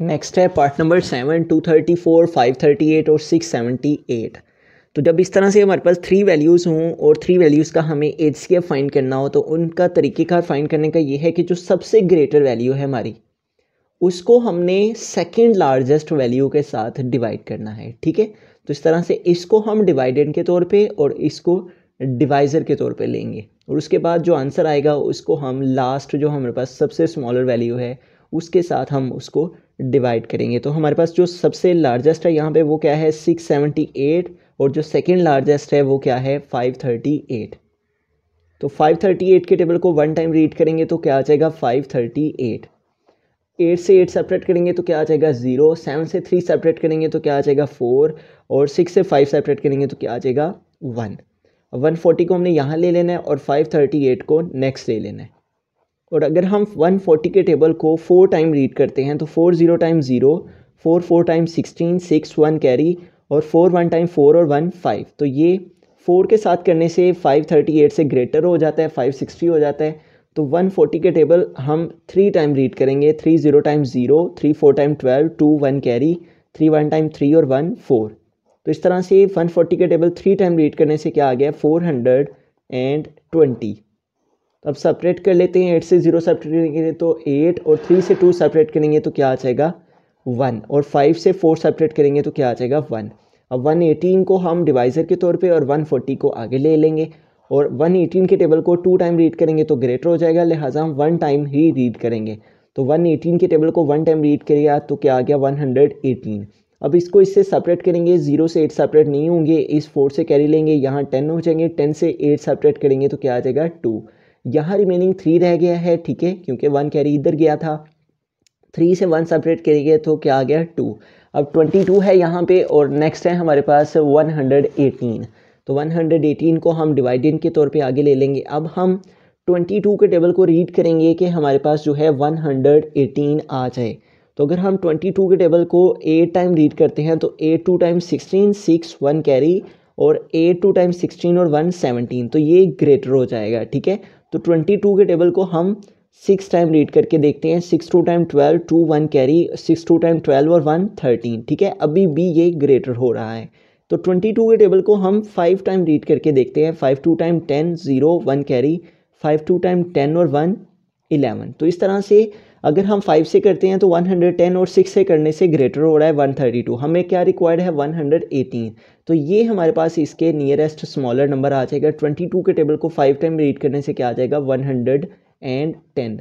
next है part number seven two thirty four five thirty eight और six seventy eight तो जब इस तरह से हमारे पास थ्री वैल्यूज़ हों और थ्री वैल्यूज़ का हमें एच सी एफ फाइंड करना हो तो उनका तरीक़ेकार फाइंड करने का ये है कि जो सबसे ग्रेटर वैल्यू है हमारी उसको हमने सेकेंड लार्जेस्ट वैल्यू के साथ डिवाइड करना है ठीक है तो इस तरह से इसको हम डिवाइडेड के तौर पे और इसको डिवाइज़र के तौर पे लेंगे और उसके बाद जो आंसर आएगा उसको हम लास्ट जो हमारे पास सबसे स्मॉलर वैल्यू है उसके साथ हम उसको डिवाइड करेंगे तो हमारे पास जो सबसे लार्जेस्ट है यहाँ पे वो क्या है 678 और जो सेकेंड लार्जेस्ट है वो क्या है 538 तो 538 के टेबल को वन टाइम रीड करेंगे तो क्या आ जाएगा 538 एट से एट सेपरेट करेंगे तो क्या आ जाएगा ज़ीरो सेवन से थ्री सेपरेट करेंगे तो क्या आ जाएगा फोर और सिक्स से फाइव सेपरेट करेंगे तो क्या आ जाएगा वन वन फोर्टी को हमने यहाँ ले लेना है और फाइव थर्टी एट को नेक्स्ट ले लेना है और अगर हम 140 के टेबल को फोर टाइम रीड करते हैं तो four zero time zero four four time sixteen six one carry और फोर वन टाइम फोर और वन फाइव तो ये फोर के साथ करने से फाइव थर्टी एट से ग्रेटर हो जाता है फाइव सिक्सटी हो जाता है तो वन फोर्टी के टेबल हम थ्री टाइम रीड करेंगे three zero time zero three four time twelve two one carry three one time three और वन फोर तो इस तरह से वन फोर्टी के टेबल थ्री टाइम रीड करने से क्या आ गया फोर हंड्रेड एंड ट्वेंटी तो अब सेपरेट कर लेते हैं एट से ज़ीरो सेपरेट करेंगे तो एट और थ्री से टू सेपरेट करेंगे तो क्या आ जाएगा वन और फाइव से फोर सेपरेट करेंगे तो क्या आ जाएगा वन अब वन एटीन को हम डिवाइज़र के तौर पे और वन फोर्टी को आगे ले लेंगे और वन एटीन के टेबल को टू टाइम रीड करेंगे तो ग्रेटर हो जाएगा लिहाजा हम वन टाइम ही रीड करेंगे तो वन एटीन के टेबल को वन टाइम रीड करेगा तो क्या आ गया वन हंड्रेड एटीन अब इसको इससे सेपरेट करेंगे जीरो से एट सेपरेट नहीं होंगे इस फोर से कैरी लेंगे यहाँ टेन हो जाएंगे टेन से एट सेपरेट करेंगे तो क्या आ जाएगा टू यहाँ रिमेनिंग थ्री रह गया है ठीक है क्योंकि वन कैरी इधर गया था थ्री से वन सेपरेट करिए तो क्या आ गया टू अब ट्वेंटी टू है यहाँ पे और नेक्स्ट है हमारे पास वन हंड्रेड एटीन तो वन हंड्रेड एटीन को हम डिवाइडेंड के तौर पे आगे ले लेंगे अब हम ट्वेंटी टू के टेबल को रीड करेंगे कि हमारे पास जो है वन हंड्रेड एटीन आ जाए तो अगर हम ट्वेंटी टू के टेबल को एट टाइम रीड करते हैं तो eight two time sixteen six one carry और एट टू टाइम सिक्सटीन और वन सेवनटीन तो ये ग्रेटर हो जाएगा ठीक है तो ट्वेंटी टू के टेबल को हम सिक्स टाइम रीड करके देखते हैं six two time twelve two one carry six two time twelve और वन थर्टीन ठीक है अभी भी ये ग्रेटर हो रहा है तो ट्वेंटी टू के टेबल को हम फाइव टाइम रीड करके देखते हैं five two time ten zero one carry five two time ten और वन इलेवन तो इस तरह से अगर हम फाइव से करते हैं तो वन हंड्रेड टेन और सिक्स से करने से ग्रेटर हो रहा है वन थर्टी टू हमें क्या रिक्वायर्ड है वन हंड्रेड एटीन तो ये हमारे पास इसके नियरेस्ट स्मॉलर नंबर आ जाएगा ट्वेंटी टू के टेबल को फाइव टाइम रीड करने से क्या आ जाएगा one hundred and ten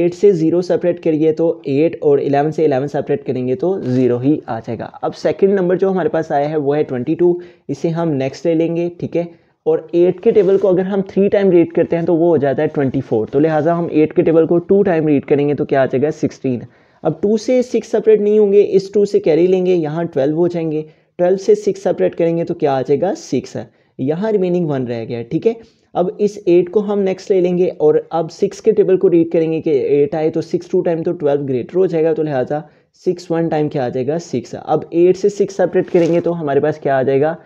eight से ज़ीरो सेपरेट करिए तो एट और इलेवन से इलेवन सेपरेट करेंगे तो ज़ीरो ही आ जाएगा अब सेकेंड नंबर जो हमारे पास आया है वो है ट्वेंटी टू इसे हम नेक्स्ट ले लेंगे ठीक है और एट के टेबल को अगर हम थ्री टाइम रीड करते हैं तो वो हो जाता है ट्वेंटी फोर तो लिहाजा हम एट के टेबल को टू टाइम रीड करेंगे तो क्या आ जाएगा सिक्सटीन अब टू से सिक्स सेपरेट नहीं होंगे इस टू से कैरी लेंगे यहाँ ट्वेल्व हो जाएंगे ट्वेल्व से सिक्स सेपरेट करेंगे तो क्या आ जाएगा सिक्स है यहाँ रिमेनिंग वन रह गया ठीक है अब इस एट को हम नेक्स्ट ले लेंगे और अब सिक्स के टेबल को रीड करेंगे कि एट आए तो सिक्स टू टाइम तो ट्वेल्व ग्रेटर हो जाएगा तो लिहाजा सिक्स वन टाइम क्या आ जाएगा सिक्स अब एट से सिक्स सेपरेट करेंगे तो हमारे पास क्या आ जाएगा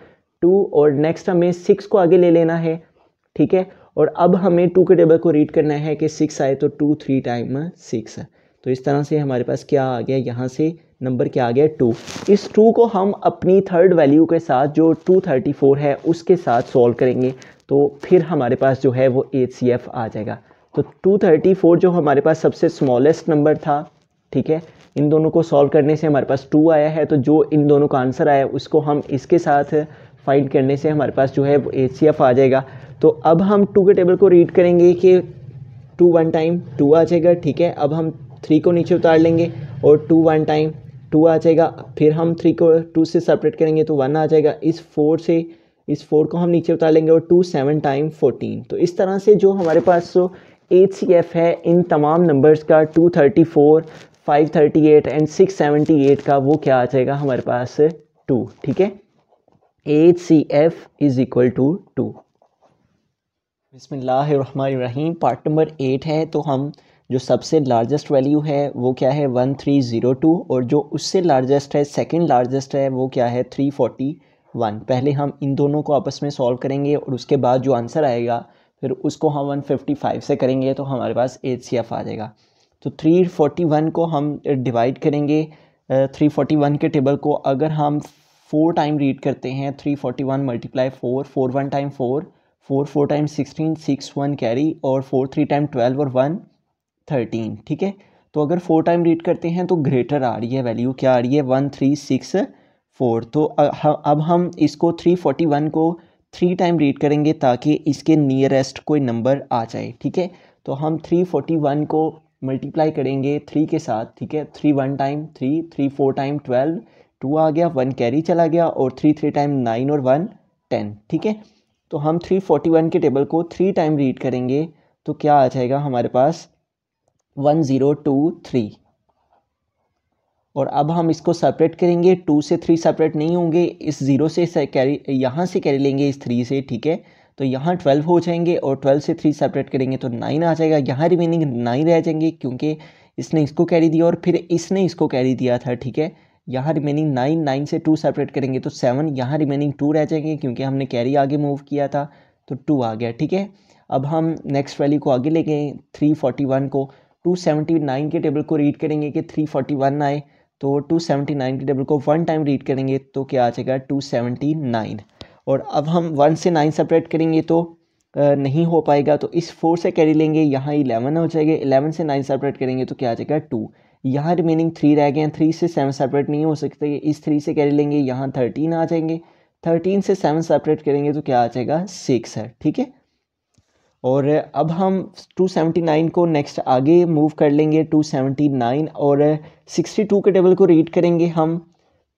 टू और नेक्स्ट हमें सिक्स को आगे ले लेना है ठीक है और अब हमें टू के टेबल को रीड करना है कि सिक्स आए तो टू थ्री टाइम सिक्स तो इस तरह से हमारे पास क्या आ गया यहाँ से नंबर क्या आ गया टू इस टू को हम अपनी थर्ड वैल्यू के साथ जो टू थर्टी फोर है उसके साथ सॉल्व करेंगे तो फिर हमारे पास जो है वो एच सी एफ आ जाएगा तो टू थर्टी फोर जो हमारे पास सबसे स्मॉलेस्ट नंबर था ठीक है इन दोनों को सॉल्व करने से हमारे पास टू आया है तो जो इन दोनों का आंसर आया उसको हम इसके साथ फाइंड करने से हमारे पास जो है वो एच आ जाएगा तो अब हम टू के टेबल को रीड करेंगे कि टू वन टाइम टू आ जाएगा ठीक है अब हम थ्री को नीचे उतार लेंगे और टू वन टाइम टू आ जाएगा फिर हम थ्री को टू से सेपरेट करेंगे तो वन आ जाएगा इस फोर से इस फोर को हम नीचे उतार लेंगे और टू सेवन टाइम फोर्टीन तो इस तरह से जो हमारे पास जो एच सी एफ है इन तमाम नंबर्स का two thirty four five thirty eight and six seventy eight का वो क्या आ जाएगा हमारे पास टू ठीक है H C F is equal to two बसमीम पार्ट नंबर एट है तो हम जो सबसे लार्जेस्ट वैल्यू है वो क्या है वन थ्री ज़ीरो टू और जो उससे लार्जेस्ट है सेकेंड लार्जेस्ट है वो क्या है थ्री फोर्टी वन पहले हम इन दोनों को आपस में सॉल्व करेंगे और उसके बाद जो आंसर आएगा फिर उसको हम वन फिफ्टी फाइव से करेंगे तो हमारे पास एच सी एफ आ जाएगा तो थ्री फोर्टी वन को हम डिवाइड करेंगे थ्री फोर्टी वन के टेबल को अगर हम फोर टाइम रीड करते हैं three forty one multiply four four one time four four four time sixteen six one carry और फोर थ्री टाइम ट्वेल्व और वन थर्टीन ठीक है तो अगर फोर टाइम रीड करते हैं तो ग्रेटर आ रही है वैल्यू क्या आ रही है वन थ्री सिक्स फोर तो अब हम इसको थ्री फोर्टी वन को थ्री टाइम रीड करेंगे ताकि इसके नियरेस्ट कोई नंबर आ जाए ठीक है तो हम थ्री फोर्टी वन को मल्टीप्लाई करेंगे थ्री के साथ ठीक है three one time three three four time twelve two आ गया वन कैरी चला गया और थ्री थ्री टाइम नाइन और वन टेन ठीक है तो हम थ्री फोर्टी वन के टेबल को थ्री टाइम रीड करेंगे तो क्या आ जाएगा हमारे पास वन ज़ीरो टू थ्री और अब हम इसको सेपरेट करेंगे टू से थ्री सेपरेट नहीं होंगे इस ज़ीरो से कैरी यहाँ से कैरी लेंगे इस थ्री से ठीक है तो यहाँ ट्वेल्व हो जाएंगे और ट्वेल्व से थ्री सेपरेट करेंगे तो नाइन आ जाएगा यहाँ रिमेनिंग नाइन रह जाएंगे क्योंकि इसने इसको कैरी दिया और फिर इसने इसको कैरी दिया था ठीक है यहाँ रिमेनिंग नाइन नाइन से टू सेपरेट करेंगे तो सेवन यहाँ रिमेनिंग टू रह जाएंगे क्योंकि हमने कैरी आगे मूव किया था तो टू आ गया ठीक है अब हम नेक्स्ट वैल्यू को आगे ले गए थ्री फोर्टी वन को टू सेवेंटी नाइन के टेबल को रीड करेंगे कि थ्री फोर्टी वन आए तो टू सेवेंटी नाइन के टेबल को वन टाइम रीड करेंगे तो क्या आ जाएगा टू सेवेंटी नाइन और अब हम वन से नाइन सेपरेट करेंगे तो नहीं हो पाएगा तो इस फोर से कैरी लेंगे यहाँ इलेवन हो जाएगा इलेवन से नाइन सेपरेट करेंगे तो क्या आ जाएगा टू यहाँ रिमेनिंग थ्री रह गए हैं थ्री से सेवन सेपरेट नहीं हो सकते इस थ्री से कैरी लेंगे यहाँ थर्टीन आ जाएंगे थर्टीन से सेवन सेपरेट करेंगे तो क्या आ जाएगा सिक्स है ठीक है और अब हम टू नाइन को नेक्स्ट आगे मूव कर लेंगे टू नाइन और सिक्सटी टू के टेबल को रीड करेंगे हम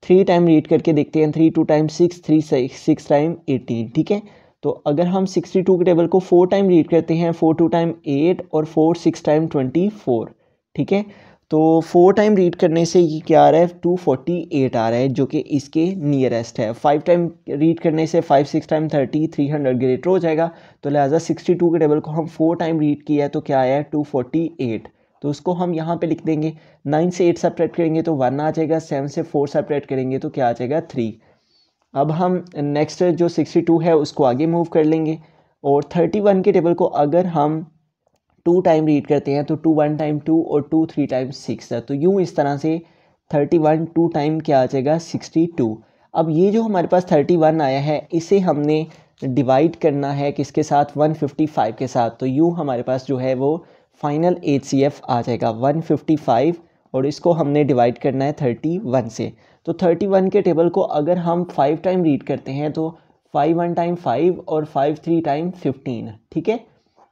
थ्री टाइम रीड करके देखते हैं three two time six three six time eighteen ठीक है तो अगर हम सिक्सटी टू के टेबल को फोर टाइम रीड करते हैं फोर टू टाइम एट और four six time twenty four ठीक है तो फोर टाइम रीड करने से ये क्या आ रहा है टू फोर्टी एट आ रहा है जो कि इसके नियरेस्ट है फाइव टाइम रीड करने से five six time thirty three hundred greater हो जाएगा तो लिहाजा सिक्सटी टू के टेबल को हम फोर टाइम रीड किया है तो क्या आया है टू फोर्टी एट तो उसको हम यहाँ पे लिख देंगे नाइन से एट सेपरेट करेंगे तो वन आ जाएगा सेवन से फोर सेपरेट करेंगे तो क्या आ जाएगा थ्री अब हम नेक्स्ट जो सिक्सटी टू है उसको आगे मूव कर लेंगे और थर्टी वन के टेबल को अगर हम टू टाइम रीड करते हैं तो टू वन टाइम टू और टू थ्री टाइम सिक्स है तो यूँ इस तरह से थर्टी वन टू टाइम क्या आ जाएगा सिक्सटी टू अब ये जो हमारे पास थर्टी वन आया है इसे हमने डिवाइड करना है किसके साथ वन फिफ्टी फाइव के साथ तो यूँ हमारे पास जो है वो फाइनल एच सी एफ आ जाएगा वन फिफ्टी फाइव और इसको हमने डिवाइड करना है थर्टी वन से तो थर्टी वन के टेबल को अगर हम फाइव टाइम रीड करते हैं तो फाइव वन टाइम फाइव और फाइव थ्री टाइम फिफ्टीन ठीक है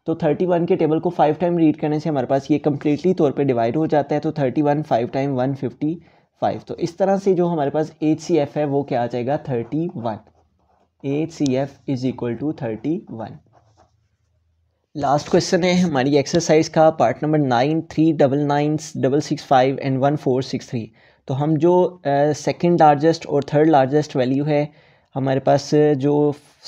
तो थर्टी वन के टेबल को फाइव टाइम रीड करने से हमारे पास ये कम्प्लीटली तौर पर डिवाइड हो जाता है तो thirty one five time one fifty five तो इस तरह से जो हमारे पास एच सी एफ है वो क्या आ जाएगा thirty one H C F is equal to thirty one last question है हमारी एक्सरसाइज का part number nine three double nine double six five and one four six three तो हम जो सेकंड लार्जेस्ट और थर्ड लार्जेस्ट वैल्यू है हमारे पास जो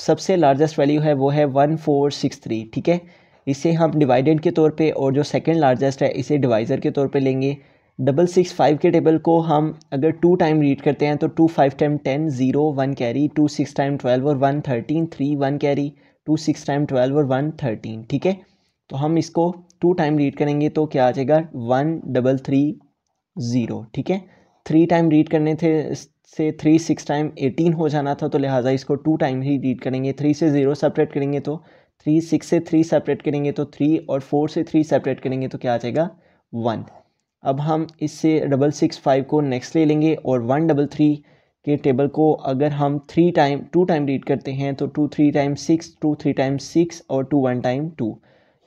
सबसे लार्जेस्ट वैल्यू है वो है वन फोर सिक्स थ्री ठीक है इसे हम डिवाइडेंड के तौर पे और जो सेकंड लार्जेस्ट है इसे डिवाइज़र के तौर पे लेंगे डबल सिक्स फाइव के टेबल को हम अगर टू टाइम रीड करते हैं तो two five time ten zero one carry two six time twelve और one thirteen three one carry two six time twelve और वन थर्टीन ठीक है तो हम इसको टू टाइम रीड करेंगे तो क्या आ जाएगा वन डबल थ्री ज़ीरो ठीक है थ्री टाइम रीड करने थे से थ्री सिक्स टाइम एटीन हो जाना था तो लिहाजा इसको टू टाइम ही रीड करेंगे थ्री से ज़ीरो सेपरेट करेंगे तो थ्री सिक्स से थ्री सेपरेट करेंगे तो थ्री और फोर से थ्री सेपरेट करेंगे तो क्या आ जाएगा वन अब हम इससे डबल सिक्स फाइव को नेक्स्ट ले लेंगे और वन डबल थ्री के टेबल को अगर हम three time two time read करते हैं तो two three time six two three time six और टू वन टाइम टू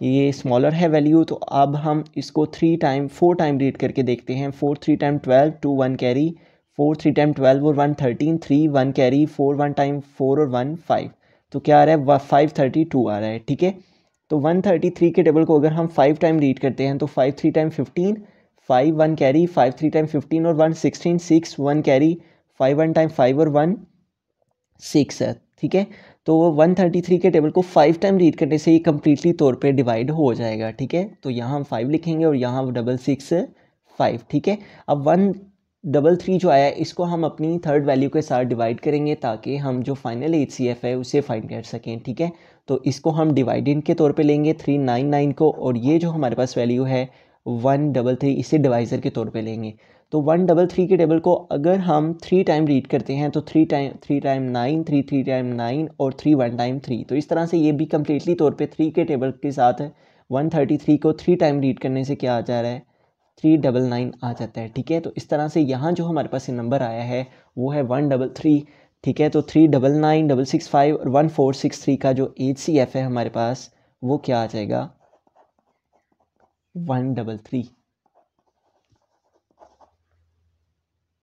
ये स्मॉलर है वैल्यू तो अब हम इसको three time four time read करके देखते हैं four three time twelve two one carry four three time twelve और one thirteen three one carry four one time four और वन फाइव तो क्या आ रहा है फाइव थर्टी टू आ रहा है ठीक है तो वन थर्टी थ्री के टेबल को अगर हम फाइव टाइम रीड करते हैं तो five three time fifteen five one carry five three time fifteen और one sixteen six one carry five one time five और वन सिक्स है ठीक है तो वन थर्टी थ्री के टेबल को फाइव टाइम रीड करने से ये कम्प्लीटली तौर पे डिवाइड हो जाएगा ठीक है तो यहाँ हम फाइव लिखेंगे और यहाँ डबल सिक्स फाइव ठीक है अब वन डबल थ्री जो आया इसको हम अपनी थर्ड वैल्यू के साथ डिवाइड करेंगे ताकि हम जो फाइनल एच सी एफ है उसे फाइंड कर सकें ठीक है तो इसको हम डिवाइडेंड के तौर पे लेंगे थ्री नाइन नाइन को और ये जो हमारे पास वैल्यू है वन डबल थ्री इसे डिवाइज़र के तौर पे लेंगे तो वन डबल थ्री के टेबल को अगर हम थ्री टाइम रीड करते हैं तो three time three time nine three three time nine और थ्री वन टाइम थ्री तो इस तरह से ये भी कम्प्लीटली तौर पर थ्री के टेबल के साथ वन थर्टी थ्री को थ्री टाइम रीड करने से क्या आ जा रहा है थ्री डबल नाइन आ जाता है ठीक है तो इस तरह से यहाँ जो हमारे पास ये नंबर आया है वो है वन डबल थ्री ठीक है तो three double nine double six five और वन फोर सिक्स थ्री का जो एच सी एफ है हमारे पास वो क्या आ जाएगा वन डबल थ्री